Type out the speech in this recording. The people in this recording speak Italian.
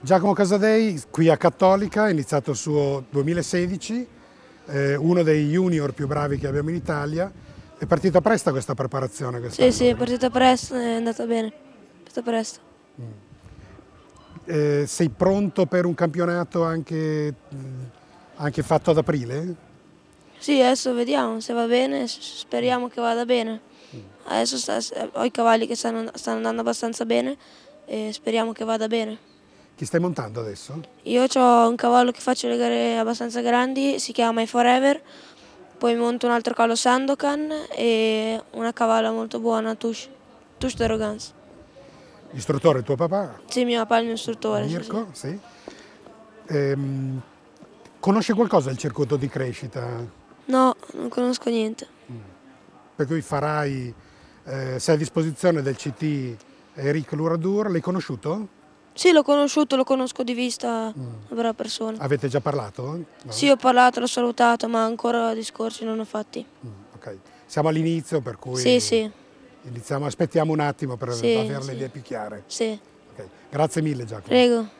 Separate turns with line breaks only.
Giacomo Casadei qui a Cattolica ha iniziato il suo 2016, eh, uno dei junior più bravi che abbiamo in Italia. È partita presto questa preparazione? sì, sì, è
partita presto, è andata bene, è partita presto. Mm.
Eh, sei pronto per un campionato anche, mm, anche fatto ad aprile?
Sì, adesso vediamo se va bene, speriamo che vada bene. Mm. Adesso sta, ho i cavalli che stanno, stanno andando abbastanza bene e speriamo che vada bene.
Chi stai montando adesso?
Io ho un cavallo che faccio le gare abbastanza grandi, si chiama My Forever, poi monto un altro cavallo Sandokan e una cavalla molto buona, Tush, Tush d'Arrogance.
Istruttore tuo papà?
Sì, mio papà è il mio istruttore. Mirko,
sì. sì. Ehm, conosce qualcosa il circuito di crescita?
No, non conosco niente. Mm.
Per cui farai, eh, sei a disposizione del CT Eric Luradur, l'hai conosciuto?
Sì, l'ho conosciuto, lo conosco di vista, mm. una brava persona.
Avete già parlato? No?
Sì, ho parlato, l'ho salutato, ma ancora discorsi non ho fatti. Mm, okay.
Siamo all'inizio, per cui sì, sì. Iniziamo, aspettiamo un attimo per sì, avere le idee più
chiare. Sì.
Okay. Grazie mille Giacomo.
Prego.